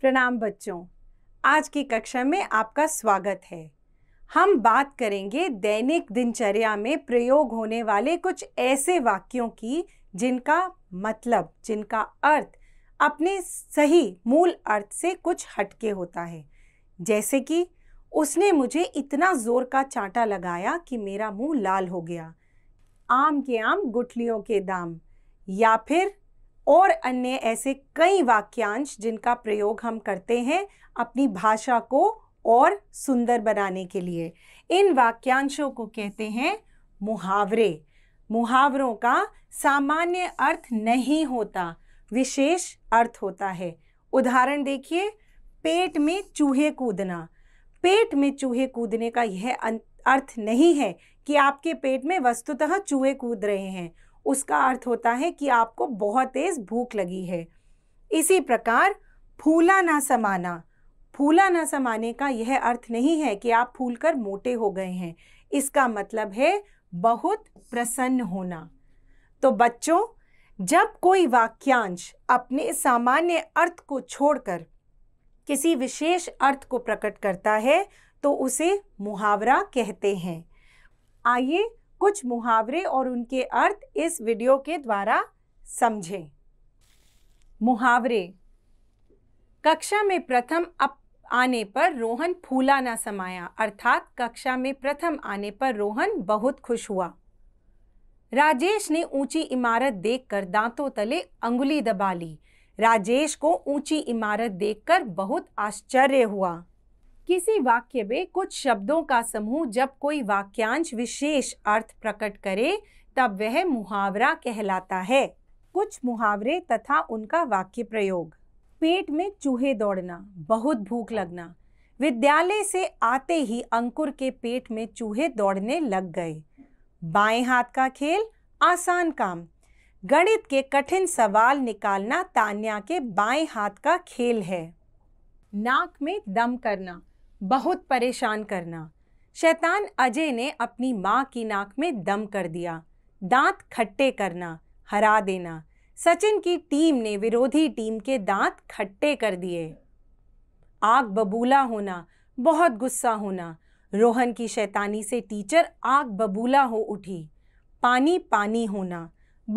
प्रणाम बच्चों आज की कक्षा में आपका स्वागत है हम बात करेंगे दैनिक दिनचर्या में प्रयोग होने वाले कुछ ऐसे वाक्यों की जिनका मतलब जिनका अर्थ अपने सही मूल अर्थ से कुछ हटके होता है जैसे कि उसने मुझे इतना ज़ोर का चांटा लगाया कि मेरा मुंह लाल हो गया आम के आम गुठलियों के दाम या फिर और अन्य ऐसे कई वाक्यांश जिनका प्रयोग हम करते हैं अपनी भाषा को और सुंदर बनाने के लिए इन वाक्यांशों को कहते हैं मुहावरे मुहावरों का सामान्य अर्थ नहीं होता विशेष अर्थ होता है उदाहरण देखिए पेट में चूहे कूदना पेट में चूहे कूदने का यह अर्थ नहीं है कि आपके पेट में वस्तुतः चूहे कूद रहे हैं उसका अर्थ होता है कि आपको बहुत तेज़ भूख लगी है इसी प्रकार फूला ना समाना फूला ना समाने का यह अर्थ नहीं है कि आप फूल कर मोटे हो गए हैं इसका मतलब है बहुत प्रसन्न होना तो बच्चों जब कोई वाक्यांश अपने सामान्य अर्थ को छोड़कर किसी विशेष अर्थ को प्रकट करता है तो उसे मुहावरा कहते हैं आइए कुछ मुहावरे और उनके अर्थ इस वीडियो के द्वारा समझें मुहावरे कक्षा में प्रथम अप आने पर रोहन फूला ना समाया अर्थात कक्षा में प्रथम आने पर रोहन बहुत खुश हुआ राजेश ने ऊंची इमारत देखकर दांतों तले अंगुली दबा ली राजेश को ऊंची इमारत देखकर बहुत आश्चर्य हुआ किसी वाक्य में कुछ शब्दों का समूह जब कोई वाक्यांश विशेष अर्थ प्रकट करे तब वह मुहावरा कहलाता है कुछ मुहावरे तथा उनका वाक्य प्रयोग पेट में चूहे दौड़ना बहुत भूख लगना विद्यालय से आते ही अंकुर के पेट में चूहे दौड़ने लग गए बाएं हाथ का खेल आसान काम गणित के कठिन सवाल निकालना तान्या के बाएं हाथ का खेल है नाक में दम करना बहुत परेशान करना शैतान अजय ने अपनी माँ की नाक में दम कर दिया दांत खट्टे करना हरा देना सचिन की टीम ने विरोधी टीम के दांत खट्टे कर दिए आग बबूला होना बहुत गुस्सा होना रोहन की शैतानी से टीचर आग बबूला हो उठी पानी पानी होना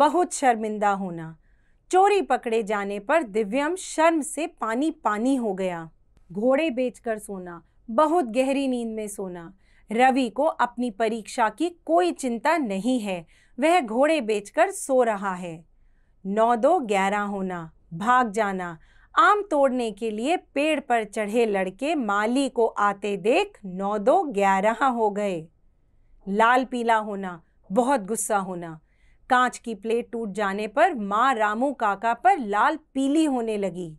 बहुत शर्मिंदा होना चोरी पकड़े जाने पर दिव्यम शर्म से पानी पानी हो गया घोड़े बेचकर सोना बहुत गहरी नींद में सोना रवि को अपनी परीक्षा की कोई चिंता नहीं है वह घोड़े बेचकर सो रहा है नौ दो ग्यारह होना भाग जाना आम तोड़ने के लिए पेड़ पर चढ़े लड़के माली को आते देख नौ दो ग्यारह हो गए लाल पीला होना बहुत गुस्सा होना कांच की प्लेट टूट जाने पर माँ रामू काका पर लाल पीली होने लगी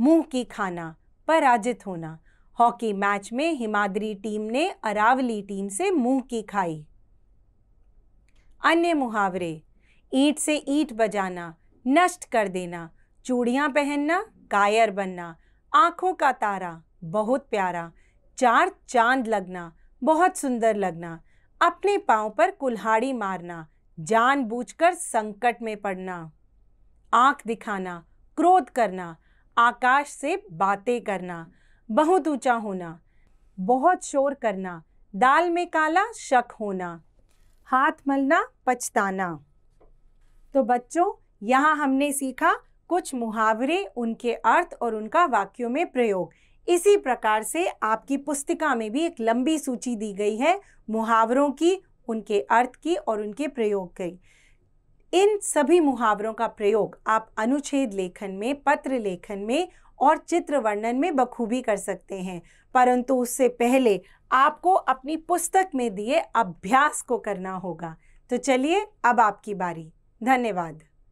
मुंह की खाना पराजित होना हॉकी मैच में हिमाद्री टीम ने अरावली टीम से मुंह की खाई अन्य मुहावरे ईंट से ईंट बजाना नष्ट कर देना चूड़ियाँ पहनना कायर बनना आँखों का तारा बहुत प्यारा चार चांद लगना बहुत सुंदर लगना अपने पाँव पर कुल्हाड़ी मारना जानबूझकर संकट में पड़ना आँख दिखाना क्रोध करना आकाश से बातें करना बहुत ऊंचा होना बहुत शोर करना दाल में काला शक होना हाथ मलना पछताना तो बच्चों यहाँ हमने सीखा कुछ मुहावरे उनके अर्थ और उनका वाक्यों में प्रयोग इसी प्रकार से आपकी पुस्तिका में भी एक लंबी सूची दी गई है मुहावरों की उनके अर्थ की और उनके प्रयोग की इन सभी मुहावरों का प्रयोग आप अनुच्छेद लेखन में पत्र लेखन में और चित्र वर्णन में बखूबी कर सकते हैं परंतु उससे पहले आपको अपनी पुस्तक में दिए अभ्यास को करना होगा तो चलिए अब आपकी बारी धन्यवाद